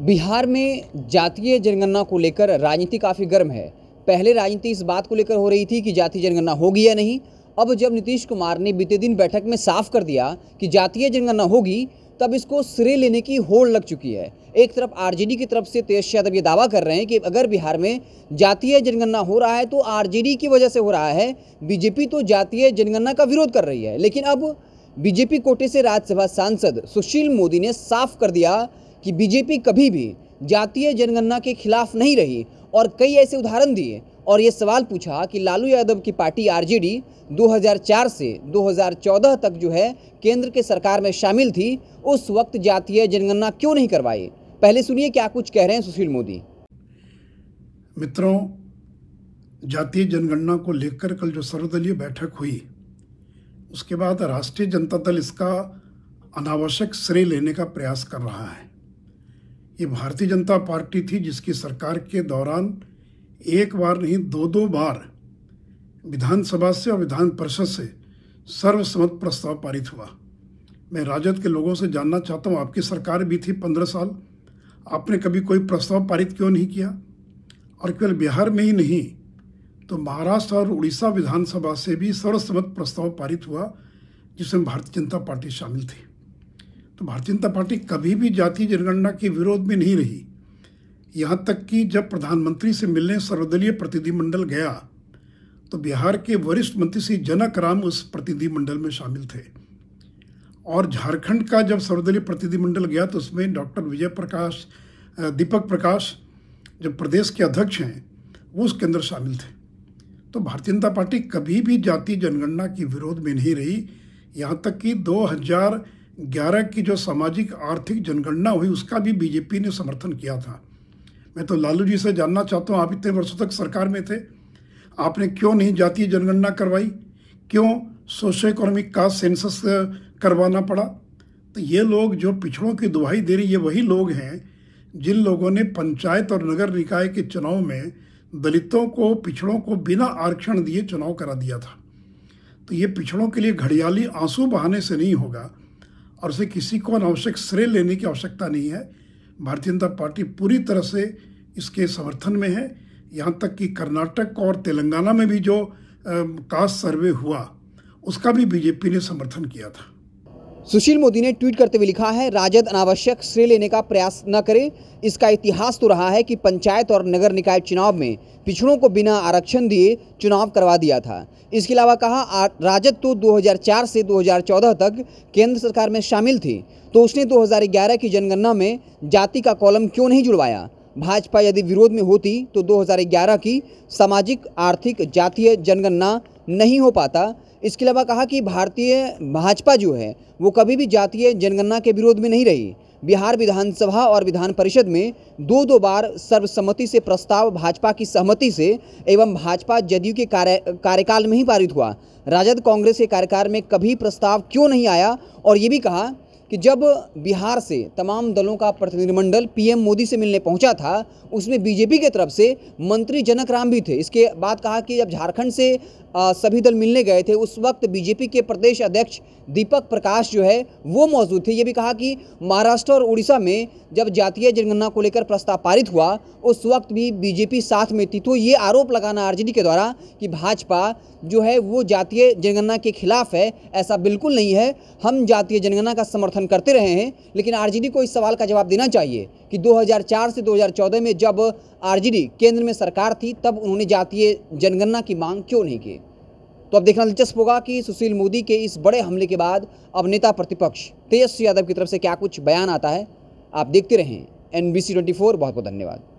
बिहार में जातीय जनगणना को लेकर राजनीति काफ़ी गर्म है पहले राजनीति इस बात को लेकर हो रही थी कि जातीय जनगणना होगी या नहीं अब जब नीतीश कुमार ने बीते दिन बैठक में साफ कर दिया कि जातीय जनगणना होगी तब इसको सिरे लेने की होड़ लग चुकी है एक तरफ आरजेडी की तरफ से तेज यादव ये दावा कर रहे हैं कि अगर बिहार में जातीय जनगणना हो रहा है तो आरजेडी की वजह से हो रहा है बीजेपी तो जातीय जनगणना का विरोध कर रही है लेकिन अब बीजेपी कोटे से राज्यसभा सांसद सुशील मोदी ने साफ कर दिया कि बीजेपी कभी भी जातीय जनगणना के खिलाफ नहीं रही और कई ऐसे उदाहरण दिए और ये सवाल पूछा कि लालू यादव की पार्टी आरजेडी 2004 से 2014 तक जो है केंद्र के सरकार में शामिल थी उस वक्त जातीय जनगणना क्यों नहीं करवाई पहले सुनिए क्या कुछ कह रहे हैं सुशील मोदी मित्रों जातीय जनगणना को लेकर कल जो सर्वदलीय बैठक हुई उसके बाद राष्ट्रीय जनता दल इसका अनावश्यक श्रेय लेने का प्रयास कर रहा है ये भारतीय जनता पार्टी थी जिसकी सरकार के दौरान एक बार नहीं दो दो बार विधानसभा से और विधान परिषद से सर्वसम्मत प्रस्ताव पारित हुआ मैं राजद के लोगों से जानना चाहता हूँ आपकी सरकार भी थी पंद्रह साल आपने कभी कोई प्रस्ताव पारित क्यों नहीं किया और केवल बिहार में ही नहीं तो महाराष्ट्र और उड़ीसा विधानसभा से भी सर्वसम्मत प्रस्ताव पारित हुआ जिसमें भारतीय जनता पार्टी शामिल थी तो भारतीय जनता पार्टी कभी भी जातीय जनगणना के विरोध में नहीं रही यहाँ तक कि जब प्रधानमंत्री से मिलने सर्वदलीय प्रतिनिधिमंडल गया तो बिहार के वरिष्ठ मंत्री श्री जनक राम उस प्रतिनिधिमंडल में शामिल थे और झारखंड का जब सर्वदलीय प्रतिनिधिमंडल गया तो उसमें डॉक्टर विजय प्रकाश दीपक प्रकाश जब प्रदेश के अध्यक्ष हैं वो उसके अंदर शामिल थे तो भारतीय जनता पार्टी कभी भी जाति जनगणना के विरोध में नहीं रही यहाँ तक कि 2000 2011 की जो सामाजिक आर्थिक जनगणना हुई उसका भी बीजेपी ने समर्थन किया था मैं तो लालू जी से जानना चाहता हूँ आप इतने वर्षों तक सरकार में थे आपने क्यों नहीं जातीय जनगणना करवाई क्यों सोशो इकोनॉमिक का सेंसस करवाना पड़ा तो ये लोग जो पिछड़ों की दुहाई दे रही ये वही लोग हैं जिन लोगों ने पंचायत और नगर निकाय के चुनाव में दलितों को पिछड़ों को बिना आरक्षण दिए चुनाव करा दिया था तो ये पिछड़ों के लिए घड़ियाली आंसू बहाने से नहीं होगा और उसे किसी को अनावश्यक श्रेय लेने की आवश्यकता नहीं है भारतीय जनता पार्टी पूरी तरह से इसके समर्थन में है यहाँ तक कि कर्नाटक और तेलंगाना में भी जो कास्ट सर्वे हुआ उसका भी बीजेपी ने समर्थन किया था सुशील मोदी ने ट्वीट करते हुए लिखा है राजद अनावश्यक श्रेय लेने का प्रयास न करे इसका इतिहास तो रहा है कि पंचायत और नगर निकाय चुनाव में पिछड़ों को बिना आरक्षण दिए चुनाव करवा दिया था इसके अलावा कहा राजद तो 2004 से 2014 तक केंद्र सरकार में शामिल थी तो उसने 2011 की जनगणना में जाति का कॉलम क्यों नहीं जुड़वाया भाजपा यदि विरोध में होती तो दो की सामाजिक आर्थिक जातीय जनगणना नहीं हो पाता इसके अलावा कहा कि भारतीय भाजपा जो है वो कभी भी जातीय जनगणना के विरोध में नहीं रही बिहार विधानसभा और विधान परिषद में दो दो बार सर्वसम्मति से प्रस्ताव भाजपा की सहमति से एवं भाजपा जदयू के कार्य कार्यकाल में ही पारित हुआ राजद कांग्रेस के कार्यकाल में कभी प्रस्ताव क्यों नहीं आया और ये भी कहा कि जब बिहार से तमाम दलों का प्रतिनिधिमंडल पीएम मोदी से मिलने पहुंचा था उसमें बीजेपी के तरफ से मंत्री जनक राम भी थे इसके बाद कहा कि जब झारखंड से सभी दल मिलने गए थे उस वक्त बीजेपी के प्रदेश अध्यक्ष दीपक प्रकाश जो है वो मौजूद थे ये भी कहा कि महाराष्ट्र और उड़ीसा में जब जातीय जनगणना को लेकर प्रस्ताव पारित हुआ उस वक्त भी बीजेपी साथ में थी तो ये आरोप लगाना आरजेडी के द्वारा कि भाजपा जो है वो जातीय जनगणना के खिलाफ है ऐसा बिल्कुल नहीं है हम जातीय जनगणना का समर्थन करते रहे हैं लेकिन आर को इस सवाल का जवाब देना चाहिए कि 2004 से 2014 में जब आरजेडी केंद्र में सरकार थी तब उन्होंने जातीय जनगणना की मांग क्यों नहीं की तो अब देखना दिलचस्प होगा कि सुशील मोदी के इस बड़े हमले के बाद अब नेता प्रतिपक्ष तेजस्वी यादव की तरफ से क्या कुछ बयान आता है आप देखते रहें एन बी बहुत बहुत धन्यवाद